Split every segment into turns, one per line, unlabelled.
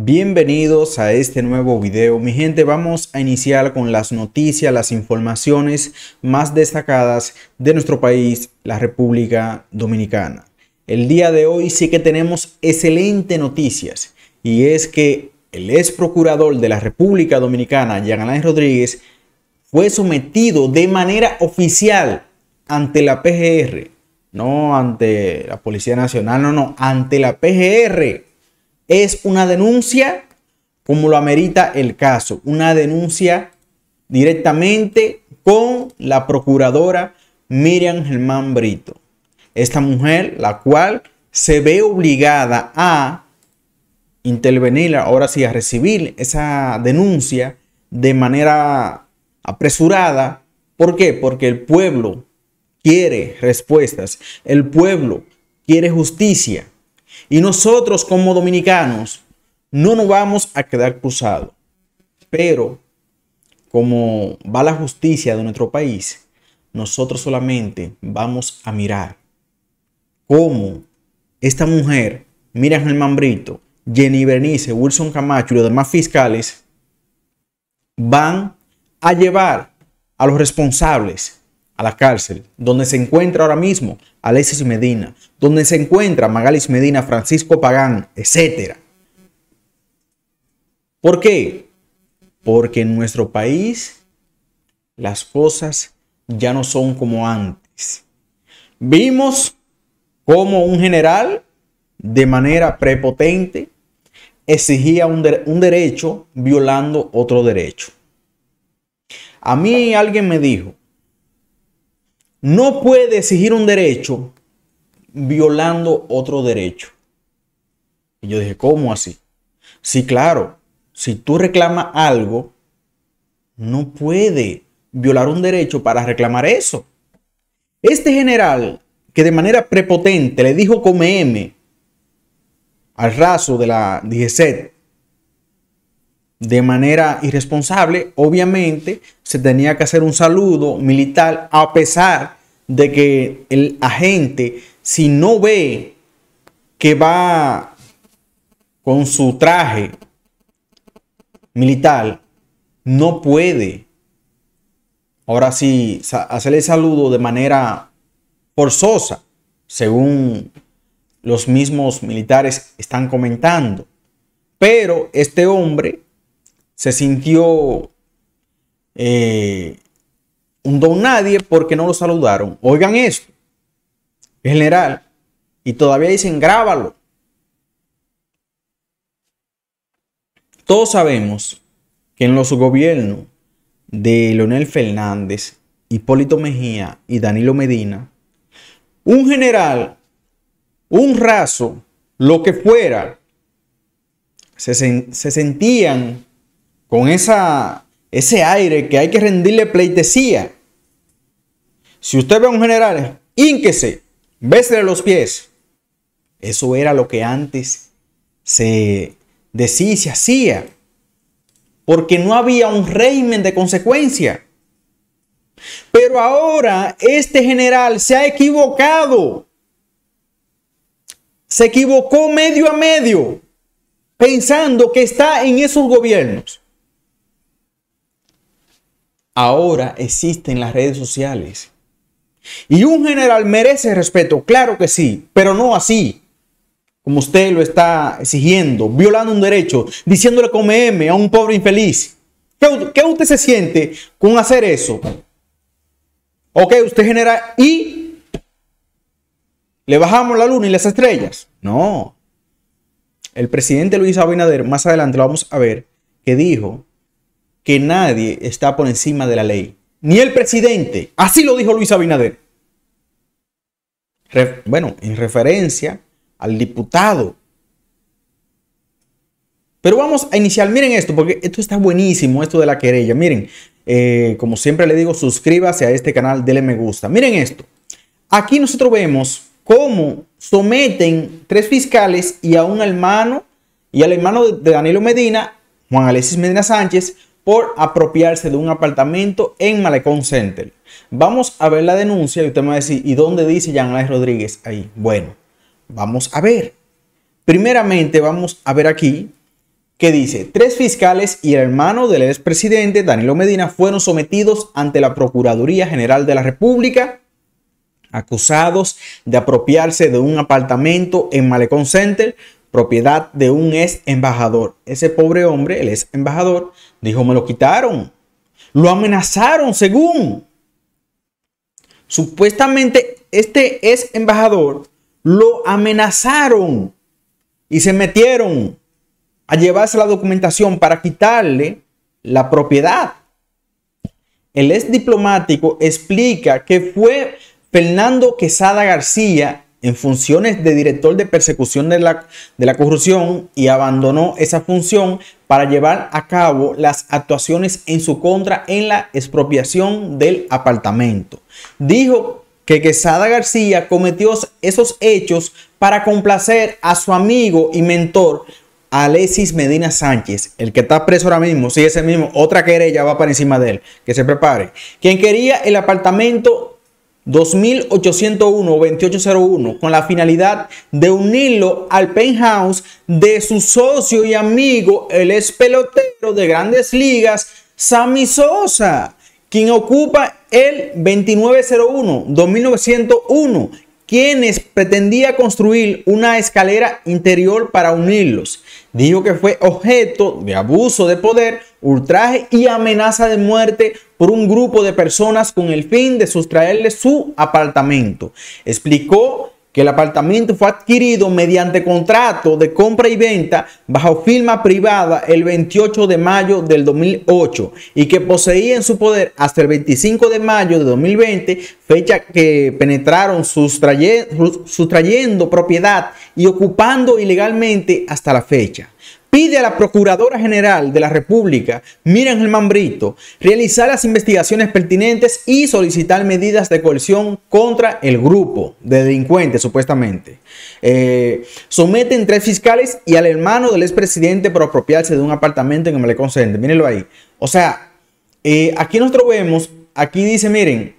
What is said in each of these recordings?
Bienvenidos a este nuevo video. Mi gente, vamos a iniciar con las noticias, las informaciones más destacadas de nuestro país, la República Dominicana. El día de hoy sí que tenemos excelentes noticias y es que el ex procurador de la República Dominicana, Jean Rodríguez, fue sometido de manera oficial ante la PGR, no ante la Policía Nacional, no, no, ante la PGR es una denuncia como lo amerita el caso, una denuncia directamente con la procuradora Miriam Germán Brito. Esta mujer, la cual se ve obligada a intervenir, ahora sí, a recibir esa denuncia de manera apresurada. ¿Por qué? Porque el pueblo quiere respuestas, el pueblo quiere justicia. Y nosotros como dominicanos no nos vamos a quedar cruzados. Pero como va la justicia de nuestro país, nosotros solamente vamos a mirar cómo esta mujer, mira el Mambrito, Jenny Bernice, Wilson Camacho y los demás fiscales van a llevar a los responsables a la cárcel, donde se encuentra ahora mismo Alexis Medina, donde se encuentra Magalis Medina, Francisco Pagán, etc. ¿Por qué? Porque en nuestro país las cosas ya no son como antes. Vimos cómo un general, de manera prepotente, exigía un, un derecho violando otro derecho. A mí alguien me dijo, no puede exigir un derecho violando otro derecho. Y yo dije, ¿cómo así? Sí, claro, si tú reclamas algo, no puede violar un derecho para reclamar eso. Este general, que de manera prepotente le dijo come M al raso de la 17 de manera irresponsable, obviamente se tenía que hacer un saludo militar a pesar de que el agente, si no ve que va con su traje militar, no puede. Ahora sí, hacerle saludo de manera forzosa, según los mismos militares están comentando. Pero este hombre se sintió eh, un don nadie porque no lo saludaron. Oigan eso. general, y todavía dicen grábalo. Todos sabemos que en los gobiernos de Leonel Fernández, Hipólito Mejía y Danilo Medina, un general, un raso, lo que fuera, se, se sentían con esa, ese aire que hay que rendirle pleitesía. Si usted ve a un general, ínquese, bésele los pies. Eso era lo que antes se decía y se hacía. Porque no había un régimen de consecuencia. Pero ahora este general se ha equivocado. Se equivocó medio a medio, pensando que está en esos gobiernos ahora existen las redes sociales. Y un general merece respeto, claro que sí, pero no así como usted lo está exigiendo, violando un derecho, diciéndole come M a un pobre infeliz. ¿Qué, usted se siente con hacer eso? Ok, usted general y le bajamos la luna y las estrellas. No. El presidente Luis Abinader, más adelante vamos a ver, qué dijo que nadie está por encima de la ley, ni el presidente. Así lo dijo Luis Abinader. bueno, en referencia al diputado. Pero vamos a iniciar, miren esto, porque esto está buenísimo, esto de la querella. Miren, eh, como siempre le digo, suscríbase a este canal, dele me gusta. Miren esto. Aquí nosotros vemos cómo someten tres fiscales y a un hermano y al hermano de Danilo Medina, Juan Alexis Medina Sánchez, por apropiarse de un apartamento en Malecón Center. Vamos a ver la denuncia y usted me va a decir, ¿y dónde dice Yanlai Rodríguez ahí? Bueno, vamos a ver. Primeramente vamos a ver aquí que dice, tres fiscales y el hermano del expresidente Danilo Medina fueron sometidos ante la Procuraduría General de la República acusados de apropiarse de un apartamento en Malecón Center propiedad de un ex embajador. Ese pobre hombre, el ex embajador, dijo, me lo quitaron. Lo amenazaron, según. Supuestamente este ex embajador lo amenazaron y se metieron a llevarse la documentación para quitarle la propiedad. El ex diplomático explica que fue Fernando Quesada García en funciones de director de persecución de la, de la, corrupción y abandonó esa función para llevar a cabo las actuaciones en su contra en la expropiación del apartamento. Dijo que Quesada García cometió esos hechos para complacer a su amigo y mentor Alexis Medina Sánchez, el que está preso ahora mismo, Si es ese mismo, otra querella va para encima de él, que se prepare, quien quería el apartamento 2801-2801 con la finalidad de unirlo al penthouse de su socio y amigo, el ex pelotero de grandes ligas, Sammy Sosa, quien ocupa el 2901-2901 quienes pretendía construir una escalera interior para unirlos. Dijo que fue objeto de abuso de poder, ultraje y amenaza de muerte por un grupo de personas con el fin de sustraerle su apartamento. Explicó que el apartamento fue adquirido mediante contrato de compra y venta bajo firma privada el 28 de mayo del 2008 y que poseía en su poder hasta el 25 de mayo de 2020, fecha que penetraron sustrayendo propiedad y ocupando ilegalmente hasta la fecha pide a la Procuradora General de la República, miren el mambrito, realizar las investigaciones pertinentes y solicitar medidas de coerción contra el grupo de delincuentes, supuestamente. Eh, someten tres fiscales y al hermano del expresidente por apropiarse de un apartamento en el Malecón Mírenlo ahí. O sea, eh, aquí nosotros vemos, aquí dice, miren,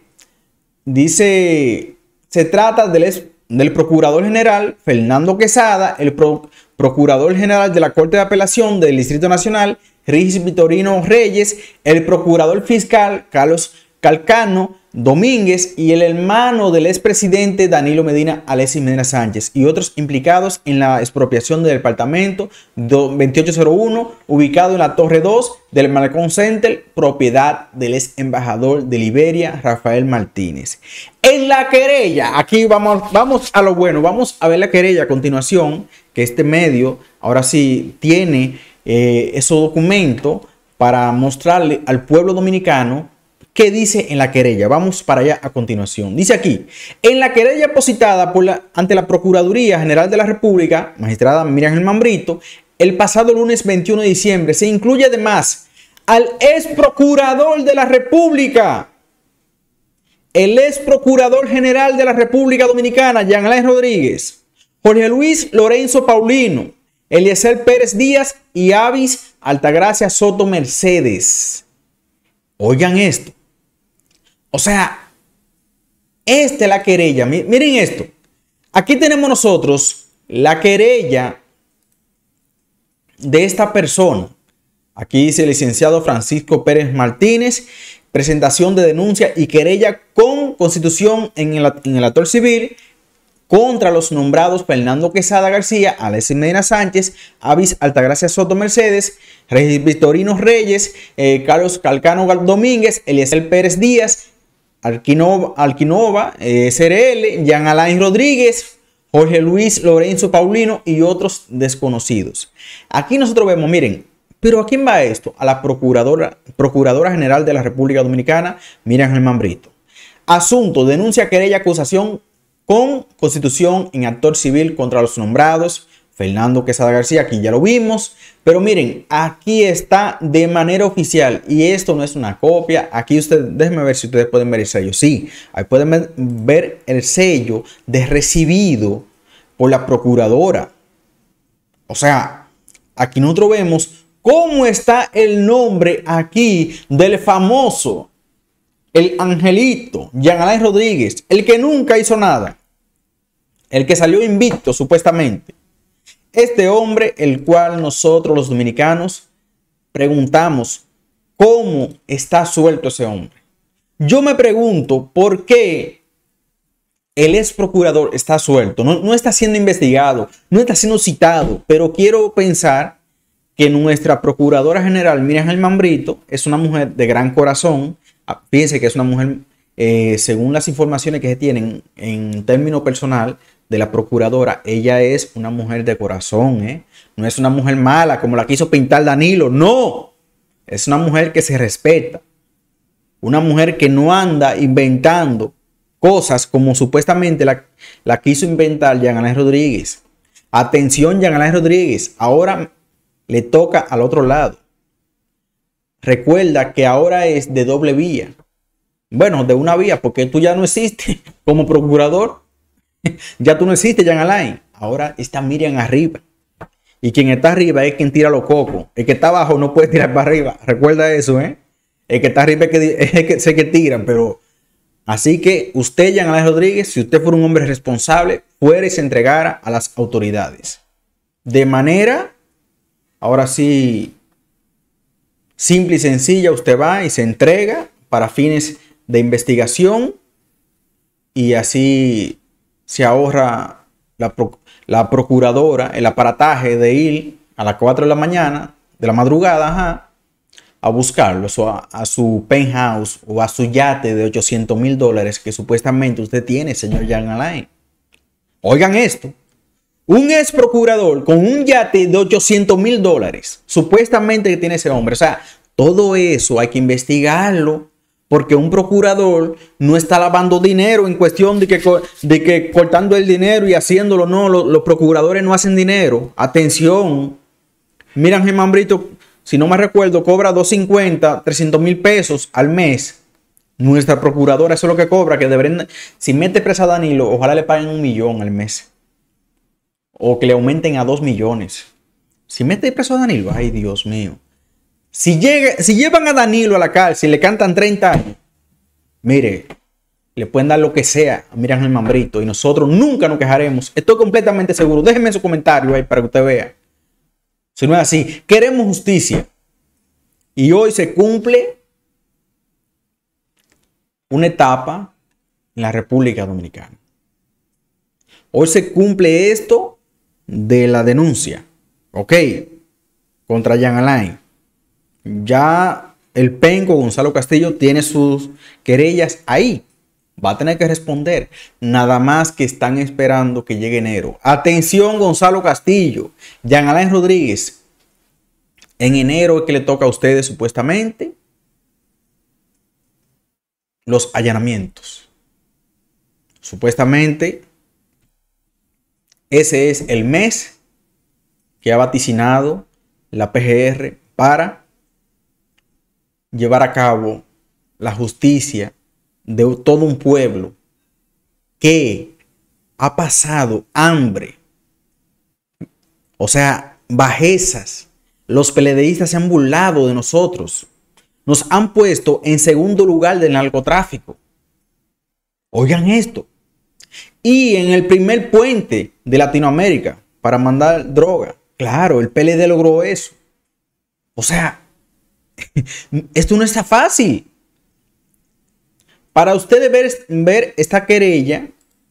dice, se trata del, del Procurador General Fernando Quesada, el pro Procurador General de la Corte de Apelación del Distrito Nacional, Rigis Vitorino Reyes, el Procurador Fiscal, Carlos Calcano, Domínguez y el hermano del expresidente Danilo Medina, Alexis Medina Sánchez y otros implicados en la expropiación del departamento 2801 ubicado en la Torre 2 del Malecón Center, propiedad del ex embajador de Liberia, Rafael Martínez. En la querella, aquí vamos, vamos a lo bueno, vamos a ver la querella a continuación, que este medio ahora sí tiene eh, esos documentos para mostrarle al pueblo dominicano ¿Qué dice en la querella? Vamos para allá a continuación. Dice aquí, en la querella positada por ante la Procuraduría General de la República, magistrada Miriam Mambrito, el pasado lunes 21 de diciembre, se incluye además al ex procurador de la República, el ex procurador general de la República Dominicana, Jean Alain Rodríguez, Jorge Luis Lorenzo Paulino, Eliezer Pérez Díaz y Avis Altagracia Soto Mercedes. Oigan esto. O sea, esta es la querella. Miren esto. Aquí tenemos nosotros la querella de esta persona. Aquí dice el licenciado Francisco Pérez Martínez, presentación de denuncia y querella con constitución en el, en actor civil contra los nombrados Fernando Quesada García, Alexis Medina Sánchez, Avis Altagracia Soto Mercedes, Regis Victorino Reyes, eh, Carlos Calcano Domínguez, Eliezer Pérez Díaz, Alquinova, eh, SRL, Jean Alain Rodríguez, Jorge Luis Lorenzo Paulino y otros desconocidos. Aquí nosotros vemos, miren, pero ¿a quién va esto? A la Procuradora, Procuradora General de la República Dominicana, Miriam Germán Brito. Asunto, denuncia, querella, acusación con constitución en actor civil contra los nombrados Fernando Quesada García, aquí ya lo vimos, pero miren, aquí está de manera oficial y esto no es una copia. Aquí ustedes, déjenme ver si ustedes pueden ver el sello. Sí, ahí pueden ver el sello de recibido por la procuradora. O sea, aquí nosotros vemos cómo está el nombre aquí del famoso, el angelito, Jean Alain Rodríguez, el que nunca hizo nada, el que salió invicto supuestamente. Este hombre, el cual nosotros los dominicanos preguntamos, ¿cómo está suelto ese hombre? Yo me pregunto por qué el ex procurador está suelto, no, está siendo investigado, no está siendo citado, pero quiero pensar que nuestra procuradora general, Miriam Germán Brito, es una mujer de gran corazón, piense ah, que es una mujer, eh, según las informaciones que se tienen en término personal, de la procuradora, ella es una mujer de corazón, ¿eh? No es una mujer mala como la quiso pintar Danilo, no. Es una mujer que se respeta. Una mujer que no anda inventando cosas como supuestamente la, la quiso inventar Yanganay Rodríguez. Atención, Yanganay Rodríguez, ahora le toca al otro lado. Recuerda que ahora es de doble vía. Bueno, de una vía, porque tú ya no existes como procurador. ya tú no existes, Jan Alain. Ahora está Miriam arriba. Y quien está arriba es quien tira los cocos. El que está abajo no puede tirar para arriba. Recuerda eso, ¿eh? El que está arriba es, que, que sé que tira, pero. Así que usted, Jan Alain Rodríguez, si usted fuera un hombre responsable, fuera y se entregara a las autoridades. De manera, ahora sí, simple y sencilla, usted va y se entrega para fines de investigación y así se ahorra la, procuradora el aparataje de ir a las 4 de la mañana, de la madrugada, a buscarlo a, su penthouse o a su yate de 800 mil dólares que supuestamente usted tiene, señor Jan Alain. Oigan esto. Un ex procurador con un yate de 800 mil dólares, supuestamente que tiene ese hombre. O sea, todo eso hay que investigarlo. Porque un procurador no está lavando dinero en cuestión de que, de que cortando el dinero y haciéndolo. No, los, procuradores no hacen dinero. Atención. Miran, Germán Brito, si no me recuerdo, cobra 250, 300 mil pesos al mes. Nuestra procuradora, eso es lo que cobra, que deberían, si mete presa a Danilo, ojalá le paguen un millón al mes. O que le aumenten a dos millones. Si mete presa a Danilo, ay Dios mío. Si, si llevan a Danilo a la cárcel y le cantan 30 años, mire, le pueden dar lo que sea Miran el Mambrito y nosotros nunca nos quejaremos. Estoy completamente seguro. Déjenme su comentario ahí para que usted vea. Si no es así, queremos justicia. Y hoy se cumple una etapa en la República Dominicana. Hoy se cumple esto de la denuncia, ¿ok? Contra Jan Alain. Ya el Penco Gonzalo Castillo tiene sus querellas ahí. Va a tener que responder. Nada más que están esperando que llegue enero. Atención, Gonzalo Castillo. Jean Alain Rodríguez. En enero es que le toca a ustedes supuestamente los allanamientos. Supuestamente ese es el mes que ha vaticinado la PGR para llevar a cabo la justicia de todo un pueblo que ha pasado hambre, o sea, bajezas. Los peledeístas se han burlado de nosotros. Nos han puesto en segundo lugar del narcotráfico. Oigan esto. Y en el primer puente de Latinoamérica para mandar droga. Claro, el PLD logró eso. O sea, esto no está fácil. Para ustedes ver, esta querella,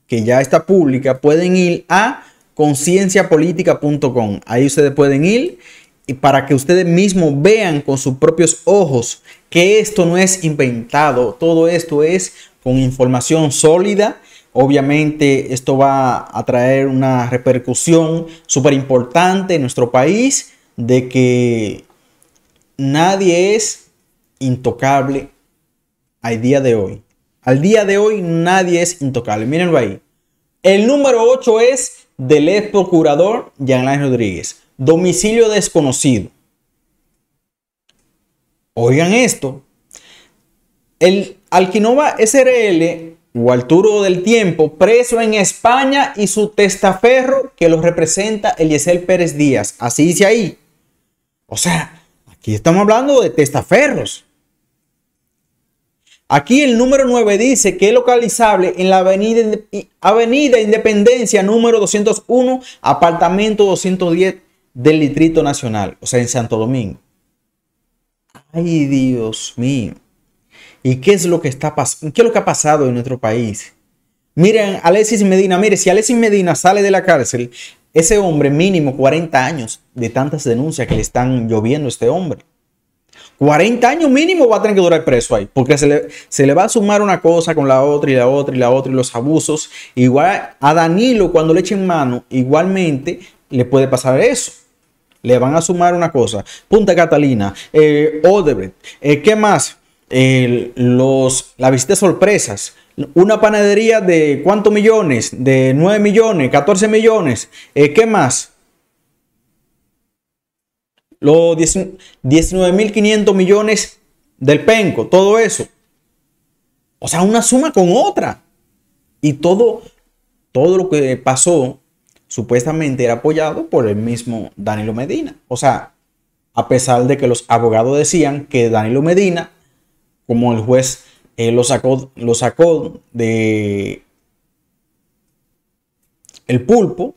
que ya está pública, pueden ir a concienciapolitica.com. Ahí ustedes pueden ir y para que ustedes mismos vean con sus propios ojos que esto no es inventado, todo esto es con información sólida. Obviamente esto va a traer una repercusión súper importante en nuestro país de que nadie es intocable al día de hoy. Al día de hoy nadie es intocable. Mírenlo ahí. El número 8 es del ex procurador Yanlán Rodríguez. Domicilio desconocido. Oigan esto. El Alquinova SRL o Arturo del Tiempo, preso en España y su testaferro que lo representa Eliezer Pérez Díaz. Así dice ahí. O sea, Aquí estamos hablando de testaferros. Aquí el número 9 dice que es localizable en la avenida, Independencia número 201, apartamento 210 del Distrito Nacional, o sea, en Santo Domingo. Ay, Dios mío. ¿Y qué es lo que, está qué es lo que ha pasado en nuestro país? Miren, Alexis Medina, mire, si Alexis Medina sale de la cárcel, ese hombre mínimo 40 años de tantas denuncias que le están lloviendo a este hombre. 40 años mínimo va a tener que durar preso ahí, porque se le, va a sumar una cosa con la otra y la otra y la otra y los abusos. Igual a Danilo cuando le echen mano, igualmente le puede pasar eso. Le van a sumar una cosa. Punta Catalina, eh, Odebrecht, eh, ¿qué más? los, la visita sorpresas, una panadería de cuántos millones, de 9 millones, 14 millones, eh, ¿qué más? los 19.500 millones del penco, todo eso. O sea, una suma con otra. Y todo, todo lo que pasó supuestamente era apoyado por el mismo Danilo Medina. O sea, a pesar de que los abogados decían que Danilo Medina, como el juez eh, lo, sacó, lo sacó de el pulpo,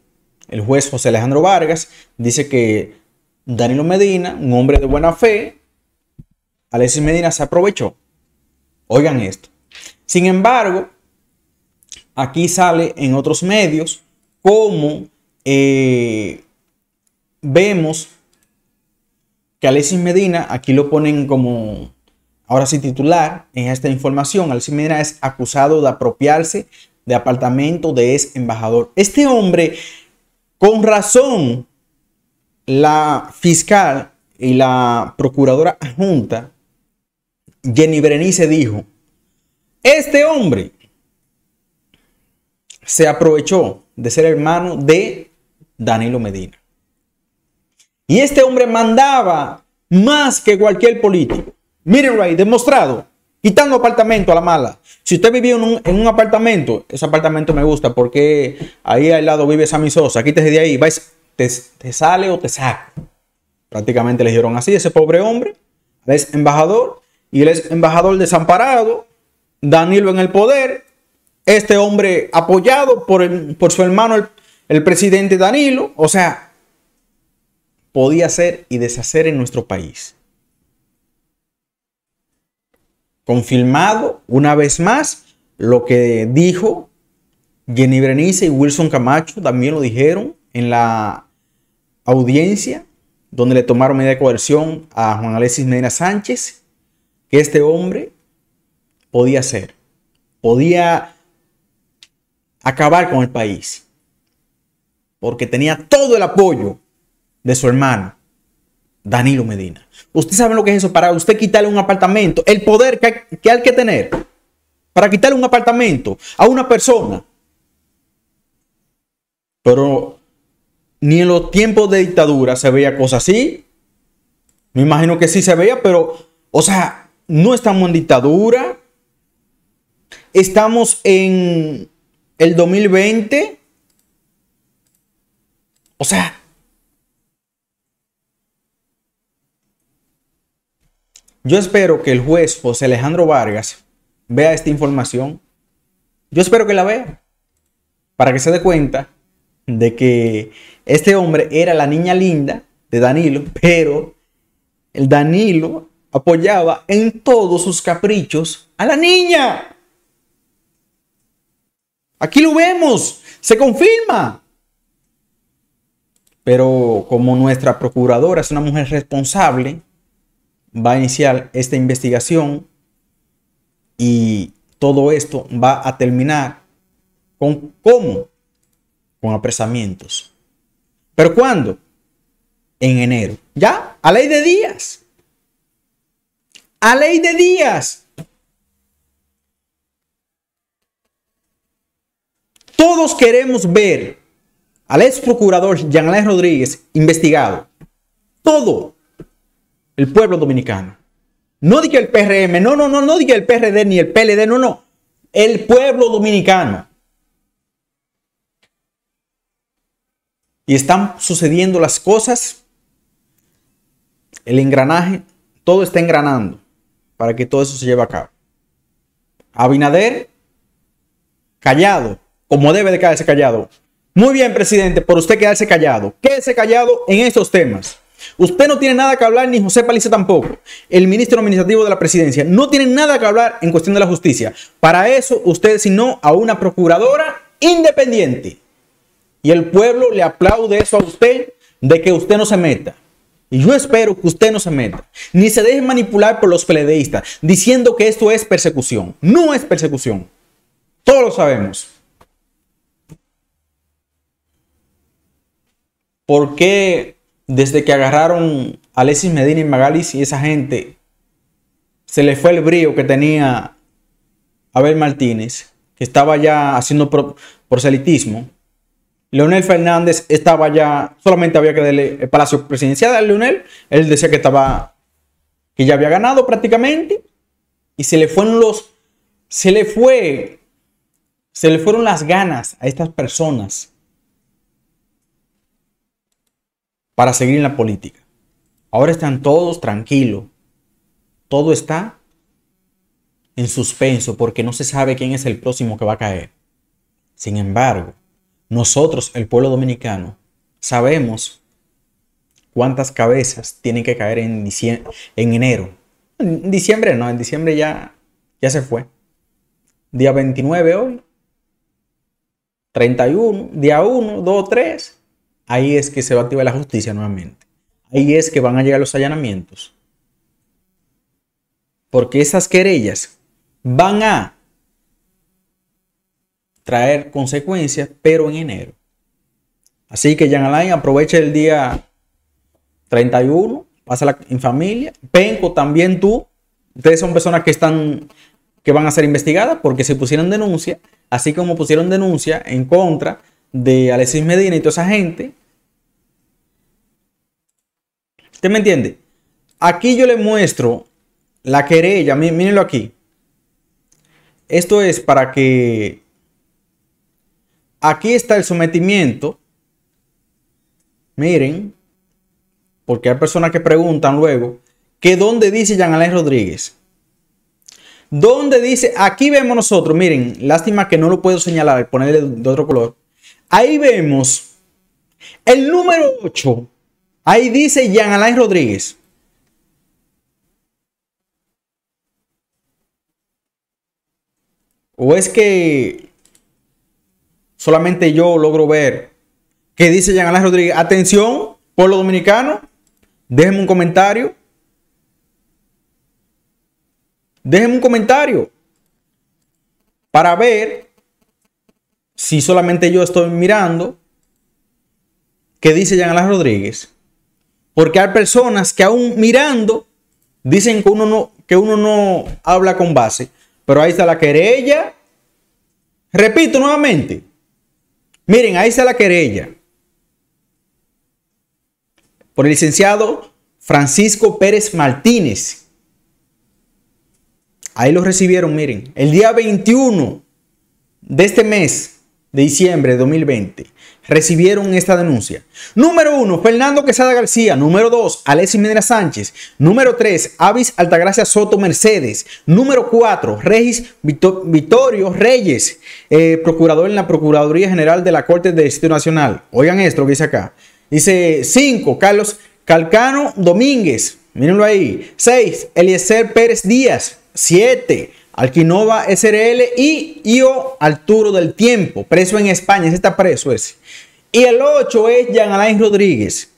el juez José Alejandro Vargas dice que Danilo Medina, un hombre de buena fe, Alexis Medina se aprovechó. Oigan esto. Sin embargo, aquí sale en otros medios cómo eh, vemos que Alexis Medina, aquí lo ponen como ahora sí titular en esta información, Alexis Medina es acusado de apropiarse de apartamento de ex embajador. Este hombre, con razón, la fiscal y la procuradora adjunta, Jenny Berenice, dijo, este hombre se aprovechó de ser hermano de Danilo Medina. Y este hombre mandaba más que cualquier político. Miren ahí, demostrado, quitando apartamento a la mala. Si usted vivió en un, apartamento, ese apartamento me gusta porque ahí al lado vive Sammy Sosa, quítese de ahí, vais te, sale o te saca. Prácticamente le dijeron así, ese pobre hombre es embajador y él es embajador desamparado, Danilo en el poder, este hombre apoyado por, por su hermano el, presidente Danilo, o sea, podía hacer y deshacer en nuestro país. Confirmado una vez más lo que dijo Jenny Berenice y Wilson Camacho, también lo dijeron en la audiencia donde le tomaron medida de coerción a Juan Alexis Medina Sánchez, que este hombre podía ser, podía acabar con el país, porque tenía todo el apoyo de su hermano, Danilo Medina. Usted sabe lo que es eso, para usted quitarle un apartamento, el poder que hay que tener, para quitarle un apartamento a una persona. Pero ni en los tiempos de dictadura se veía cosa así. Me imagino que sí se veía, pero, o sea, no estamos en dictadura. Estamos en el 2020. O sea, yo espero que el juez José Alejandro Vargas vea esta información. Yo espero que la vea para que se dé cuenta de que este hombre era la niña linda de Danilo, pero el Danilo apoyaba en todos sus caprichos a la niña. Aquí lo vemos, se confirma. Pero como nuestra procuradora es una mujer responsable, va a iniciar esta investigación y todo esto va a terminar con cómo con apresamientos. ¿Pero cuándo? En enero. ¿Ya? A ley de días. A ley de días. Todos queremos ver al ex procurador Jean Rodríguez investigado. Todo el pueblo dominicano. No diga el PRM, no, no, no, no diga el PRD ni el PLD, no, no. El pueblo dominicano. y están sucediendo las cosas, el engranaje, todo está engranando para que todo eso se lleve a cabo. Abinader, callado, como debe de quedarse callado. Muy bien, presidente, por usted quedarse callado. Quédese callado en estos temas. Usted no tiene nada que hablar, ni José Paliza tampoco, el ministro administrativo de la presidencia. No tiene nada que hablar en cuestión de la justicia. Para eso, usted sino a una procuradora independiente y el pueblo le aplaude eso a usted de que usted no se meta. Y yo espero que usted no se meta, ni se deje manipular por los peledeístas diciendo que esto es persecución. No es persecución. Todos lo sabemos. ¿Por qué desde que agarraron a Alexis Medina y Magalis y esa gente se le fue el brío que tenía Abel Martínez, que estaba ya haciendo proselitismo? Leonel Fernández estaba ya, solamente había que darle el palacio presidencial a Leonel. Él decía que estaba, que ya había ganado prácticamente. Y se le fueron los, se le fue, se le fueron las ganas a estas personas para seguir en la política. Ahora están todos tranquilos. Todo está en suspenso porque no se sabe quién es el próximo que va a caer. Sin embargo, nosotros, el pueblo dominicano, sabemos cuántas cabezas tienen que caer en, enero. En diciembre no, en diciembre ya, ya se fue. Día 29 hoy, 31, día 1, 2, 3. Ahí es que se va a activar la justicia nuevamente. Ahí es que van a llegar los allanamientos. Porque esas querellas van a traer consecuencias, pero en enero. Así que Jan Alain aprovecha el día 31, pásala en familia. Penco, también tú. Ustedes son personas que están que van a ser investigadas porque se pusieron denuncia, así como pusieron denuncia en contra de Alexis Medina y toda esa gente. ¿Usted me entiende? Aquí yo le muestro la querella, mírenlo aquí. Esto es para que Aquí está el sometimiento. Miren, porque hay personas que preguntan luego, ¿Qué? dónde dice Jean Alain Rodríguez. ¿Dónde dice, aquí vemos nosotros, miren, lástima que no lo puedo señalar, ponerle de otro color. Ahí vemos el número 8. Ahí dice Jean Alain Rodríguez. ¿O es que solamente yo logro ver. ¿Qué dice Alain Rodríguez? Atención, pueblo dominicano, déjenme un comentario. Déjenme un comentario para ver si solamente yo estoy mirando qué dice Alain Rodríguez. Porque hay personas que aún mirando dicen que uno no, que uno no habla con base. Pero ahí está la querella. Repito nuevamente, Miren, ahí está la querella. Por el licenciado Francisco Pérez Martínez. Ahí lo recibieron, miren. El día 21 de este mes de diciembre de 2020 recibieron esta denuncia. Número 1, Fernando Quesada García. Número 2, Alessi Medina Sánchez. Número 3, Avis Altagracia Soto Mercedes. Número 4, Regis Vitorio Reyes, eh, procurador en la Procuraduría General de la Corte de Distrito Nacional. Oigan esto que dice acá. Dice 5, Carlos Calcano Domínguez. Mírenlo ahí. 6, Eliezer Pérez Díaz. 7, Alquinova SRL y Io Arturo del Tiempo, preso en España, ese está preso ese. Y el 8 es Jean Alain Rodríguez.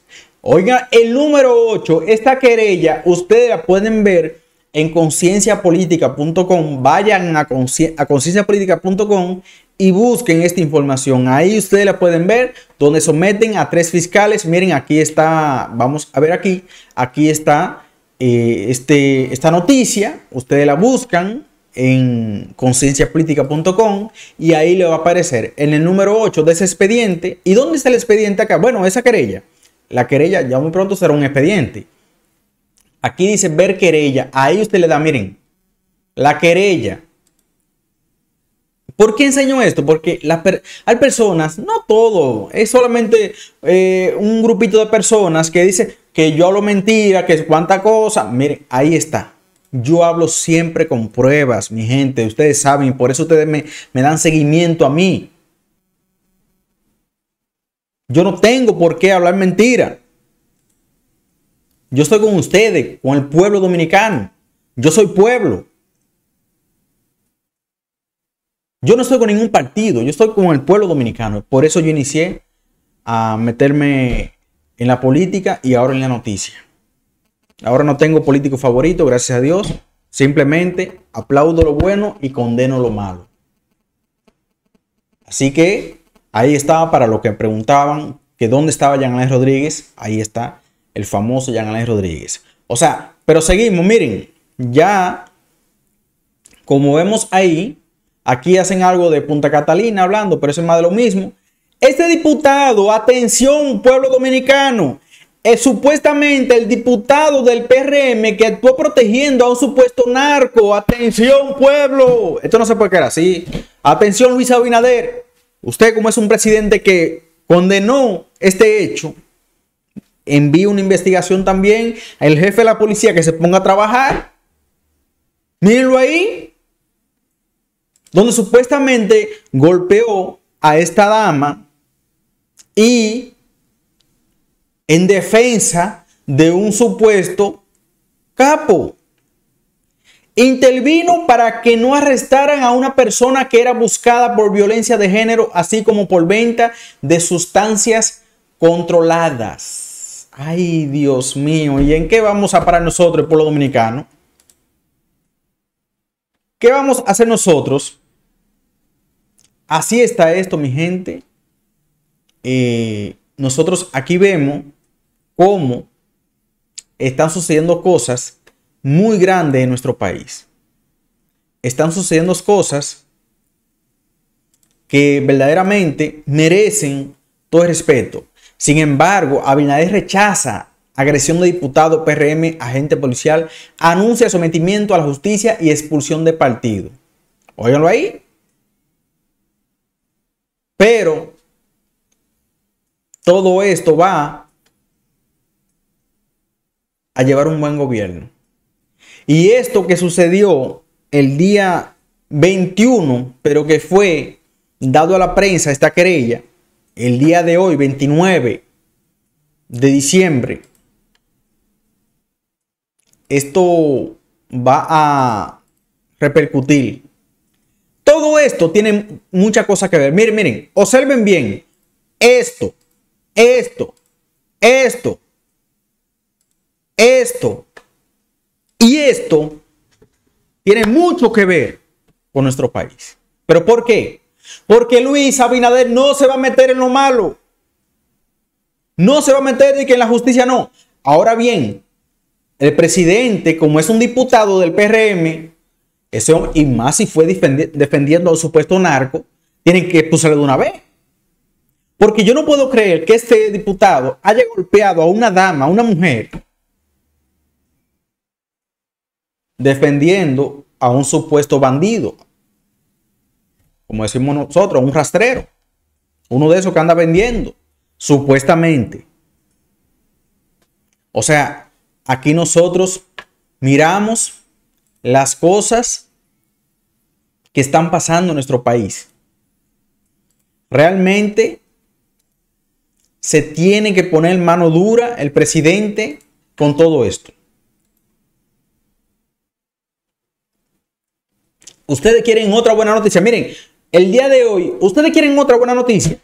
Oiga, el número 8, esta querella, ustedes la pueden ver en concienciapolitica.com. Vayan a, concienciapolítica.com concienciapolitica.com y busquen esta información. Ahí ustedes la pueden ver, donde someten a tres fiscales. Miren, aquí está, vamos a ver aquí, aquí está eh, este, esta noticia. Ustedes la buscan, en concienciapolítica.com y ahí le va a aparecer en el número 8 de ese expediente. ¿Y dónde está el expediente acá? Bueno, esa querella. La querella ya muy pronto será un expediente. Aquí dice ver querella. Ahí usted le da, miren, la querella. ¿Por qué enseño esto? Porque las hay personas, no todo, es solamente eh, un grupito de personas que dice que yo hablo mentira, que cuánta cosa. Miren, ahí está. Yo hablo siempre con pruebas, mi gente. Ustedes saben, por eso ustedes me, dan seguimiento a mí. Yo no tengo por qué hablar mentira. Yo estoy con ustedes, con el pueblo dominicano. Yo soy pueblo. Yo no estoy con ningún partido, yo estoy con el pueblo dominicano. Por eso yo inicié a meterme en la política y ahora en la noticia. Ahora no tengo político favorito, gracias a Dios. Simplemente aplaudo lo bueno y condeno lo malo. Así que ahí estaba para los que preguntaban que dónde estaba Jean Rodríguez. Ahí está el famoso Jean Rodríguez. O sea, pero seguimos, miren, ya como vemos ahí, aquí hacen algo de Punta Catalina hablando, pero eso es más de lo mismo. Este diputado, atención pueblo dominicano, es supuestamente el diputado del PRM que actuó protegiendo a un supuesto narco. Atención, pueblo. Esto no se puede quedar así. Atención, Luis Abinader. Usted, como es un presidente que condenó este hecho, envía una investigación también al jefe de la policía que se ponga a trabajar. Mírenlo ahí. Donde supuestamente golpeó a esta dama y en defensa de un supuesto capo. Intervino para que no arrestaran a una persona que era buscada por violencia de género, así como por venta de sustancias controladas. Ay, Dios mío, ¿y en qué vamos a parar nosotros, el pueblo dominicano? ¿Qué vamos a hacer nosotros? Así está esto, mi gente. Eh, nosotros aquí vemos cómo están sucediendo cosas muy grandes en nuestro país. Están sucediendo cosas que verdaderamente merecen todo el respeto. Sin embargo, Abinader rechaza agresión de diputado PRM, agente policial, anuncia sometimiento a la justicia y expulsión de partido. Óiganlo ahí. Pero todo esto va a llevar un buen gobierno. Y esto que sucedió el día 21, pero que fue dado a la prensa, esta querella, el día de hoy, 29 de diciembre, esto va a repercutir. Todo esto tiene mucha cosa que ver. Miren, miren, observen bien. Esto, esto, esto, esto y esto tiene mucho que ver con nuestro país. ¿Pero por qué? Porque Luis Abinader no se va a meter en lo malo. No se va a meter de que en la justicia no. Ahora bien, el presidente, como es un diputado del PRM, ese, y más si fue defendiendo al supuesto narco, tienen que expulsarle de una vez. Porque yo no puedo creer que este diputado haya golpeado a una dama, a una mujer, defendiendo a un supuesto bandido, como decimos nosotros, un rastrero, uno de esos que anda vendiendo, supuestamente. O sea, aquí nosotros miramos las cosas que están pasando en nuestro país. Realmente se tiene que poner mano dura el presidente con todo esto. Ustedes quieren otra buena noticia. Miren, el día de hoy, ustedes quieren otra buena noticia.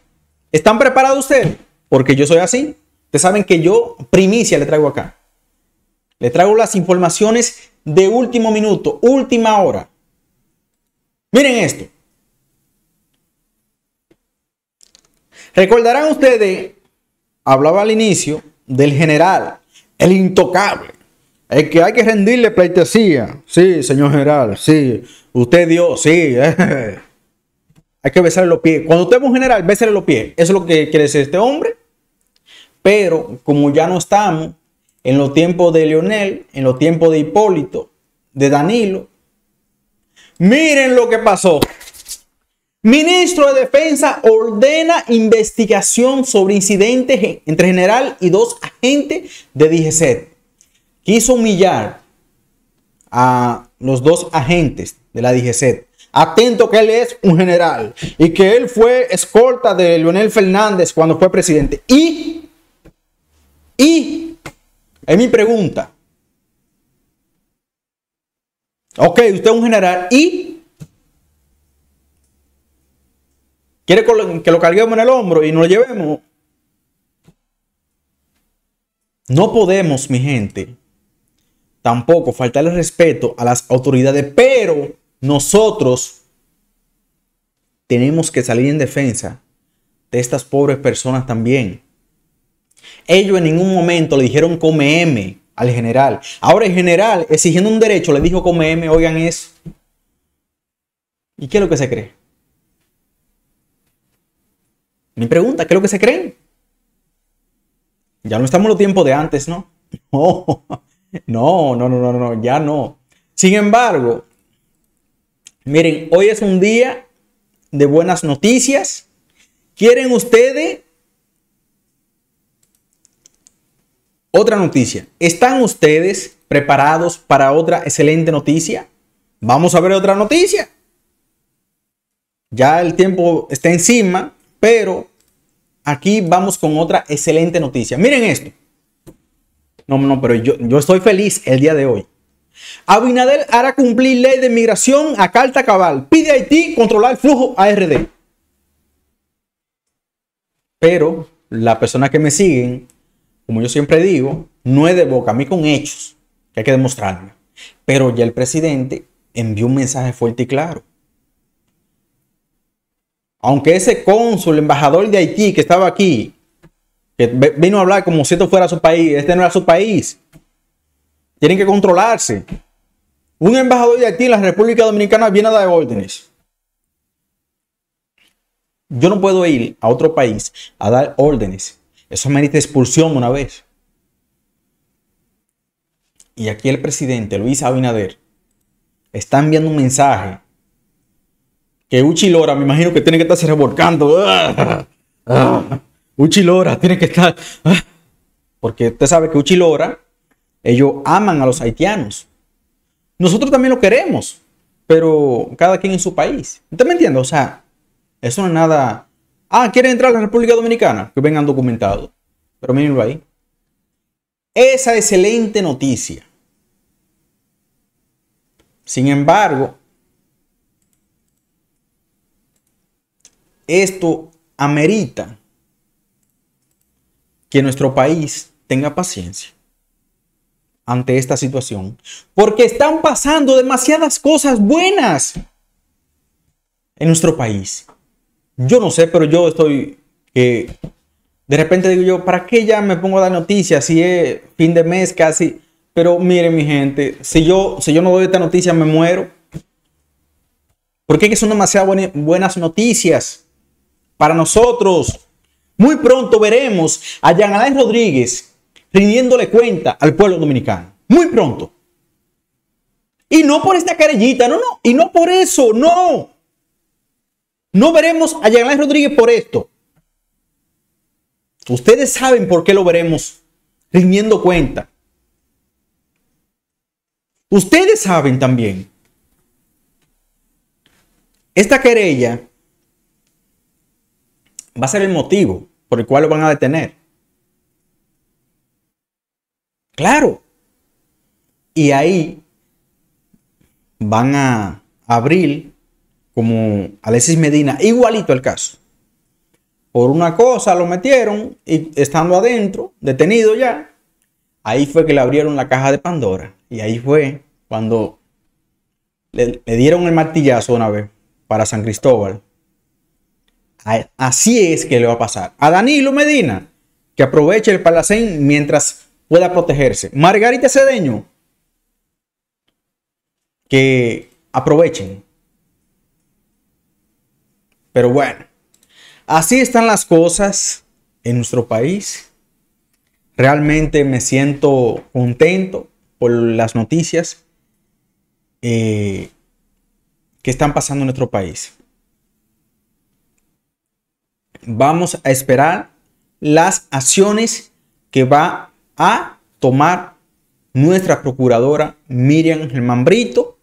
¿Están preparados ustedes? Porque yo soy así. Ustedes saben que yo primicia le traigo acá. Le traigo las informaciones de último minuto, última hora. Miren esto. Recordarán ustedes, hablaba al inicio del general, el intocable, es que hay que rendirle pleitesía. Sí, señor general, sí. Usted dio, sí. Eh. Hay que besarle los pies. Cuando usted es un general, besarle los pies. Eso es lo que quiere decir este hombre. Pero como ya no estamos en los tiempos de Leonel, en los tiempos de Hipólito, de Danilo, miren lo que pasó. Ministro de Defensa ordena investigación sobre incidentes entre general y dos agentes de DGC quiso humillar a los dos agentes de la DGC. Atento que él es un general y que él fue escolta de Leonel Fernández cuando fue presidente. Y, y, es mi pregunta. Ok, usted es un general y quiere que lo carguemos en el hombro y nos lo llevemos. No podemos, mi gente, tampoco faltarle respeto a las autoridades, pero nosotros tenemos que salir en defensa de estas pobres personas también. Ellos en ningún momento le dijeron come M al general. Ahora el general, exigiendo un derecho, le dijo come M, oigan eso. ¿Y qué es lo que se cree? Mi pregunta, ¿qué es lo que se creen? Ya no estamos en los tiempos de antes, ¿no? No, no, no, no, no, no, ya no. Sin embargo, miren, hoy es un día de buenas noticias. ¿Quieren ustedes otra noticia? ¿Están ustedes preparados para otra excelente noticia? Vamos a ver otra noticia. Ya el tiempo está encima, pero aquí vamos con otra excelente noticia. Miren esto. No, no, pero yo, yo estoy feliz el día de hoy. Abinader hará cumplir ley de migración a carta cabal. Pide a Haití controlar el flujo ARD. Pero la persona que me siguen, como yo siempre digo, no es de boca, a mí con hechos, que hay que demostrarlo. Pero ya el presidente envió un mensaje fuerte y claro. Aunque ese cónsul, embajador de Haití que estaba aquí, que vino a hablar como si esto fuera su país. Este no era su país. Tienen que controlarse. Un embajador de Haití en la República Dominicana viene a dar órdenes. Yo no puedo ir a otro país a dar órdenes. Eso merece expulsión una vez. Y aquí el presidente Luis Abinader está enviando un mensaje que Uchi Lora me imagino que tiene que estarse revolcando. Ah, ah, ah. Uchilora tiene que estar. ¿eh? Porque usted sabe que Uchilora ellos aman a los haitianos. Nosotros también lo queremos, pero cada quien en su país. ¿Usted me entiende? O sea, eso no es nada. Ah, ¿quieren entrar a la República Dominicana? Que vengan documentados. Pero mírenlo ahí. Esa excelente noticia. Sin embargo, esto amerita que nuestro país tenga paciencia ante esta situación, porque están pasando demasiadas cosas buenas en nuestro país. Yo no sé, pero yo estoy... Eh, de repente digo yo, ¿para qué ya me pongo a dar noticias? Si es fin de mes casi. Pero miren mi gente, si yo, si yo no doy esta noticia me muero. Porque es que son demasiadas buenas noticias para nosotros. Muy pronto veremos a Jean Rodríguez rindiéndole cuenta al pueblo dominicano. Muy pronto. Y no por esta querellita, no, no. Y no por eso, no. No veremos a Jean Rodríguez por esto. Ustedes saben por qué lo veremos rindiendo cuenta. Ustedes saben también. Esta querella va a ser el motivo por el cual lo van a detener. Claro. Y ahí van a abrir como Alexis Medina, igualito el caso. Por una cosa lo metieron y estando adentro, detenido ya, ahí fue que le abrieron la caja de Pandora. Y ahí fue cuando le, dieron el martillazo una vez para San Cristóbal. Así es que le va a pasar. A Danilo Medina, que aproveche el palacén mientras pueda protegerse. Margarita Cedeño, que aprovechen. Pero bueno, así están las cosas en nuestro país. Realmente me siento contento por las noticias eh, que están pasando en nuestro país. Vamos a esperar las acciones que va a tomar nuestra procuradora Miriam Germán Brito,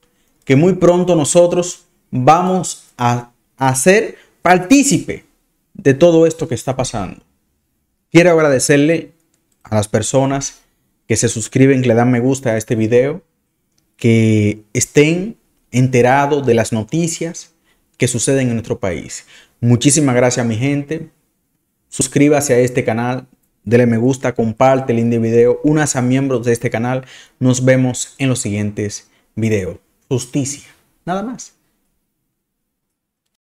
que muy pronto nosotros vamos a, hacer partícipe de todo esto que está pasando. Quiero agradecerle a las personas que se suscriben, que le dan me gusta a este video, que estén enterados de las noticias que suceden en nuestro país. Muchísimas gracias, mi gente. Suscríbase a este canal, dele me gusta, comparte el video, unas a miembros de este canal. Nos vemos en los siguientes videos. Justicia, nada más.